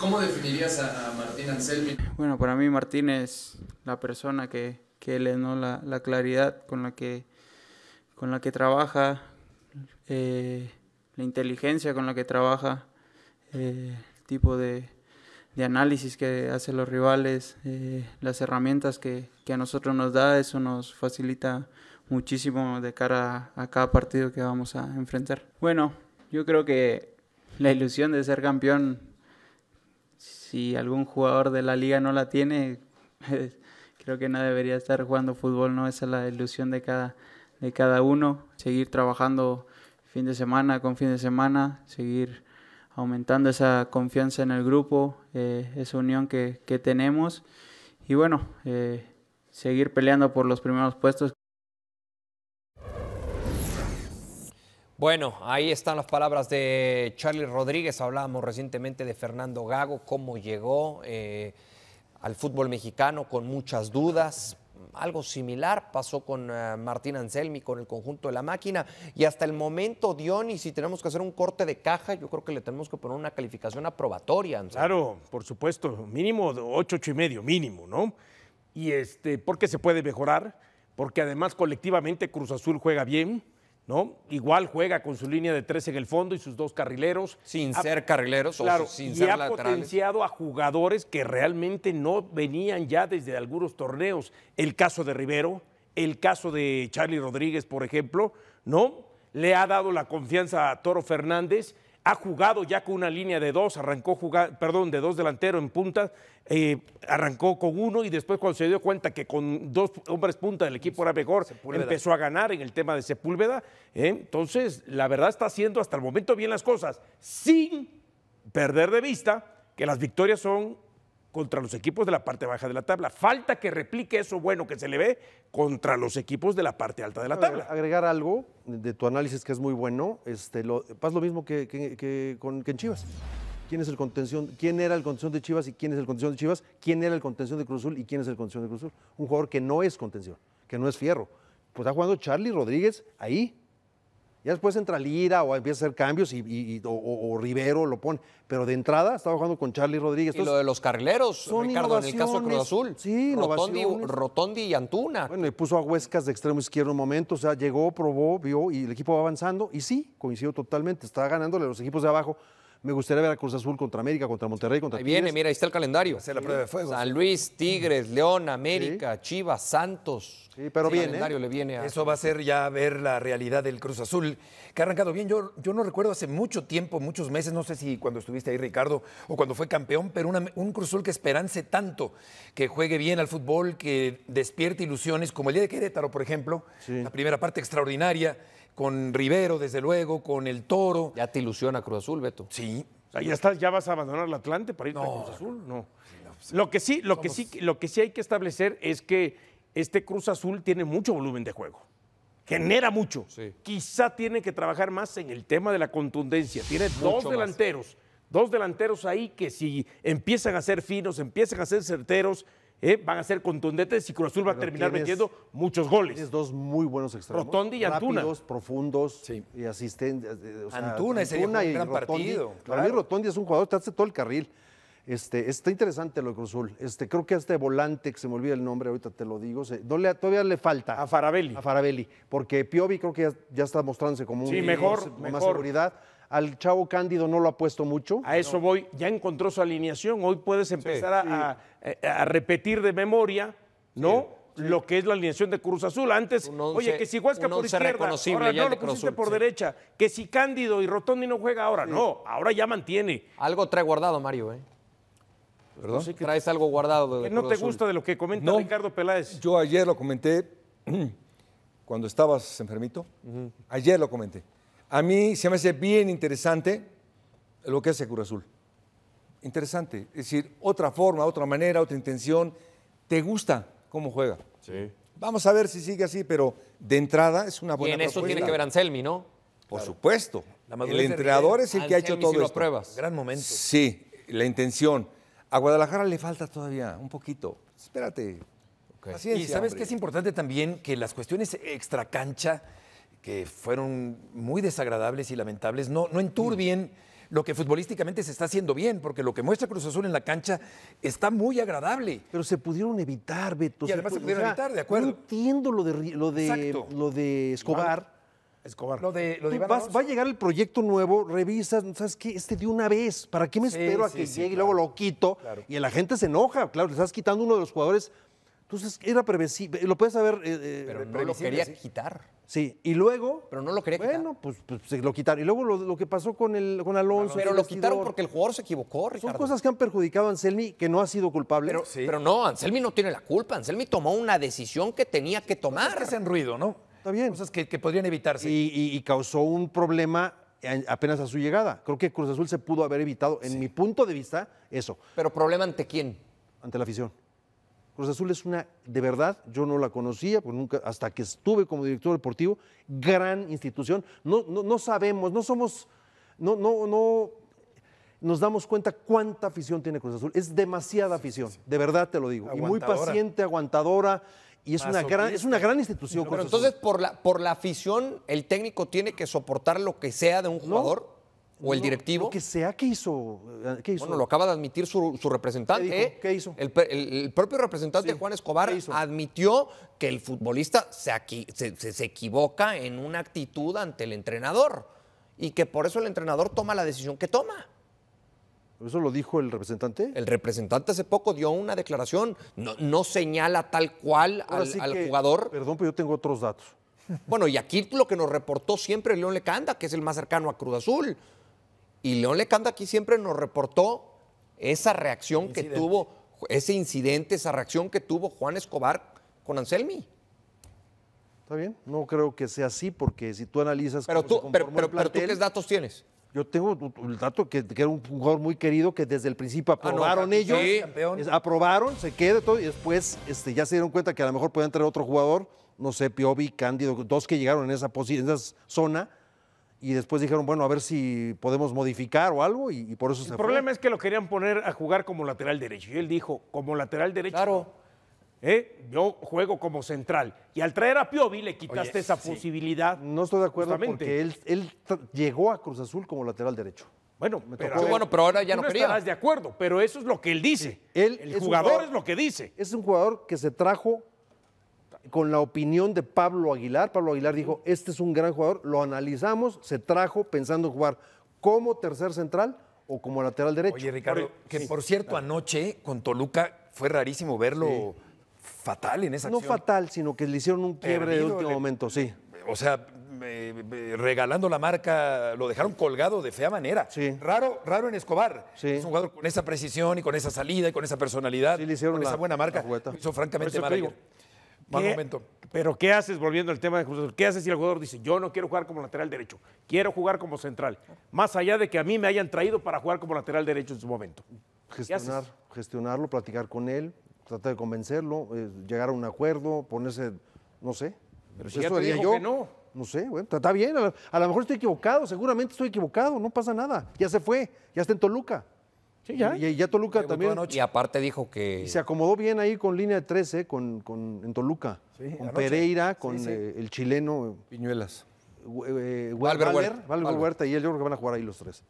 ¿Cómo definirías a, Martín Anselmi? Bueno, para mí Martín es la persona que, que él es, ¿no? La, claridad con la que, con la que trabaja, eh, la inteligencia con la que trabaja, el eh, tipo de, análisis que hace los rivales, eh, las herramientas que, que, a nosotros nos da, eso nos facilita muchísimo de cara a, a cada partido que vamos a enfrentar. Bueno, yo creo que la ilusión de ser campeón si algún jugador de la liga no la tiene, pues, creo que no debería estar jugando fútbol, no esa es la ilusión de cada, de cada uno, seguir trabajando fin de semana con fin de semana, seguir aumentando esa confianza en el grupo, eh, esa unión que, tenemos y bueno, eh, seguir peleando por los primeros puestos. Bueno, ahí están las palabras de Charlie Rodríguez. Hablábamos recientemente de Fernando Gago, cómo llegó eh, al fútbol mexicano con muchas dudas. Algo similar pasó con eh, Martín Anselmi, con el conjunto de la máquina. Y hasta el momento, Diony, si tenemos que hacer un corte de caja, yo creo que le tenemos que poner una calificación aprobatoria. Claro, por supuesto, mínimo 8, ocho y medio, mínimo, ¿no? Y este, porque se puede mejorar, porque además colectivamente Cruz Azul juega bien. Igual juega con su línea de tres en el fondo y sus dos carrileros. Sin ser carrileros o sin y ha potenciado a jugadores que realmente no venían ya desde algunos torneos. El caso de Rivero, el caso de Charlie Rodríguez, por ejemplo, ¿no? Le ha dado la confianza a Toro Fernández ha jugado ya con una línea de dos, arrancó jugar, perdón, de dos delanteros en punta, eh, arrancó con uno y después cuando se dio cuenta que con dos hombres punta el equipo era mejor, empezó a ganar en el tema de Sepúlveda. ¿eh? entonces, la verdad está haciendo hasta el momento bien las cosas, sin perder de vista que las victorias son contra los equipos de la parte baja de la tabla. Falta que replique eso bueno que se le ve contra los equipos de la parte alta de la tabla. Agregar algo de tu análisis que es muy bueno, este, pasa lo mismo que, con, en Chivas. ¿Quién, es el contención, ¿Quién era el contención de Chivas y quién es el contención de Chivas? ¿Quién era el contención de Cruzul y quién es el contención de Cruz Un jugador que no es contención, que no es fierro. Pues está jugando Charlie Rodríguez ahí, ya después entra Lira o empieza a hacer cambios y, o, Rivero lo pone. Pero de entrada estaba jugando con Charlie Rodríguez. y lo de los carrileros, Ricardo, en el caso Cruz Azul. Sí, Rotondi, y Antuna. Bueno, y puso a Huescas de extremo izquierdo un momento. O sea, llegó, probó, vio y el equipo va avanzando. Y sí, coincidió totalmente. Está ganándole a los equipos de abajo. Me gustaría ver a Cruz Azul contra América, contra Monterrey, contra Ahí viene, mira, ahí está el calendario. la prueba de San Luis, Tigres, León, América, Chivas, Santos. Sí, pero bien. calendario le viene a... Eso va a ser ya ver la realidad del Cruz Azul, que ha arrancado bien. Yo, no recuerdo hace mucho tiempo, muchos meses, no sé si cuando estuviste ahí, Ricardo, o cuando fue campeón, pero un Cruz Azul que esperance tanto, que juegue bien al fútbol, que despierte ilusiones, como el día de Querétaro, por ejemplo, la primera parte extraordinaria con Rivero, desde luego, con el Toro. Ya te ilusiona Cruz Azul, Beto. Sí. O ya estás, ya vas a abandonar el Atlante para irte a Cruz Azul, pues, no. Lo que sí, lo que sí, lo que sí hay que establecer es que este Cruz Azul tiene mucho volumen de juego. Genera mucho. Quizá tiene que trabajar más en el tema de la contundencia. Tiene dos delanteros. dos delanteros ahí que si empiezan a ser finos, empiezan a ser certeros, ¿eh? van a ser contundentes y Cruzul va a terminar metiendo muchos goles. Tienes dos muy buenos extremos. Rotondi y Antuna. Rápidos, profundos y asistentes. Eh, eh, Antuna, un gran partido. Claro. Para mí Rotondi es un jugador que hace todo el carril. Este, está interesante lo de Cruzul. Este, creo que este volante, que se me olvida el nombre, ahorita te lo digo, todavía le falta. A Farabelli. A Farabelli, porque Piovi creo que ya, está mostrándose como un... Sí, mejor, más, Más seguridad al chavo Cándido no lo ha puesto mucho. A eso voy, ya encontró su alineación, hoy puedes empezar eh, a, repetir de memoria, ¿no? Lo que es la alineación de Cruz Azul. Antes, oye, que si Huesca por izquierda, ahora no lo pusiste por derecha. Que si Cándido y Rotondi no juega ahora, no, ahora ya mantiene. Algo trae guardado, Mario, ¿eh? ¿Verdad? Pues traes algo guardado. De ¿No te gusta de lo que comenta Ricardo Peláez? Yo ayer lo comenté cuando estabas enfermito. Ayer lo comenté. A mí se me hace bien interesante lo que hace Curazul. Azul. Interesante. Es decir, otra forma, otra manera, otra intención. ¿Te gusta cómo juega? Sí. Vamos a ver si sigue así, pero de entrada es una buena Y en eso tiene que ver Anselmi, ¿no? Por supuesto. El entrenador es el que ha hecho todo esto. Pruebas. Gran momento. Sí, la intención. A Guadalajara le falta todavía un poquito. Espérate. y sabes que es importante también que las cuestiones extracancha cancha que fueron muy desagradables y lamentables, no, no enturbien lo que futbolísticamente se está haciendo bien, porque lo que muestra Cruz Azul en la cancha está muy agradable. Pero se pudieron evitar, Beto. Y además se, pudieron evitar, de acuerdo. No entiendo lo de, lo de, Escobar. Escobar. Lo de, lo va a llegar el proyecto nuevo, revisas, ¿sabes qué? Este de una vez, ¿para qué me espero a que llegue y luego lo quito? Y la gente se enoja, claro, le estás quitando uno de los jugadores. Entonces era previsible, lo puedes saber? Eh, eh, Pero lo quería quitar. Sí, y luego. Pero no lo quería Bueno, pues, pues, se lo quitaron. Y luego lo, que pasó con, el, con Alonso. Pero lo quitaron porque el jugador se equivocó, Son cosas que han perjudicado a Anselmi, que no ha sido culpable. Pero, no, Anselmi no tiene la culpa. Anselmi tomó una decisión que tenía que tomar. Es que ruido, ¿no? Está bien. Cosas que, podrían evitarse. Y, causó un problema apenas a su llegada. Creo que Cruz Azul se pudo haber evitado, en mi punto de vista, eso. ¿Pero problema ante quién? Ante la afición. Cruz Azul es una, de verdad, yo no la conocía, por pues nunca, hasta que estuve como director deportivo, gran institución. No, no, sabemos, no somos, no, no, no nos damos cuenta cuánta afición tiene Cruz Azul. Es demasiada afición, de verdad te lo digo. Y muy paciente, aguantadora. Y es una, gran, es una gran institución. entonces, por la, por la afición, el técnico tiene que soportar lo que sea de un jugador o el directivo. Lo, que sea eh, que hizo, Bueno, lo acaba de admitir su, representante. ¿eh? ¿Qué, hizo? El, propio representante de Juan Escobar admitió que el futbolista se, equivoca en una actitud ante el entrenador y que por eso el entrenador toma la decisión que toma. ¿Eso lo dijo el representante? El representante hace poco dio una declaración, no, señala tal cual al, jugador. Perdón, pero yo tengo otros datos. Bueno, y aquí lo que nos reportó siempre León Lecanda, que es el más cercano a Cruz Azul. Y León Lecanda aquí siempre nos reportó esa reacción que tuvo, ese incidente, esa reacción que tuvo Juan Escobar con Anselmi. Está bien, no creo que sea así, porque si tú analizas. Pero, tú, pero, tú, ¿qué datos tienes? Yo tengo el dato que, que, era un jugador muy querido que desde el principio ah, aprobaron ellos, sí. aprobaron, se queda todo y después este, ya se dieron cuenta que a lo mejor podían entrar otro jugador, no sé, Piovi, Cándido, dos que llegaron en esa, en esa zona y después dijeron, bueno, a ver si podemos modificar o algo, y, por eso el se El problema es que lo querían poner a jugar como lateral derecho, y él dijo, como lateral derecho. Claro. ¿Eh? Yo juego como central. Y al traer a Piovi le quitaste esa posibilidad. No estoy de acuerdo porque él, llegó a Cruz Azul como lateral derecho. Bueno, Me pero, bueno, pero ahora ya no, quería. de acuerdo, pero eso es lo que él dice. el jugador es lo que dice. Es un jugador que se trajo con la opinión de Pablo Aguilar. Pablo Aguilar dijo, este es un gran jugador, lo analizamos, se trajo pensando en jugar como tercer central o como lateral derecho. Oye, Ricardo, que por cierto, anoche con Toluca fue rarísimo verlo fatal en esa acción. No fatal, sino que le hicieron un quiebre de último momento, sí. O sea, regalando la marca, lo dejaron colgado de fea manera. Sí. Raro, raro en Escobar. Es un jugador con esa precisión y con esa salida y con esa personalidad, sí, le hicieron con esa buena marca. Hizo francamente mal momento. Pero ¿qué haces, volviendo al tema de Cruz qué haces si el jugador dice, yo no quiero jugar como lateral derecho, quiero jugar como central? Más allá de que a mí me hayan traído para jugar como lateral derecho en su momento. gestionarlo, platicar con él, tratar de convencerlo, eh, llegar a un acuerdo, ponerse, no sé. Pero si eso haría yo. no. No sé, bueno, está bien, a lo mejor estoy equivocado, seguramente estoy equivocado, no pasa nada. Ya se fue, ya está en Toluca ya. Y, ya Toluca también. Y aparte dijo que. se acomodó bien ahí con línea de 13, con, con, en Toluca. con Pereira, con eh, el chileno. Piñuelas. Eh, eh Huerta y él, yo creo que van a jugar ahí los tres.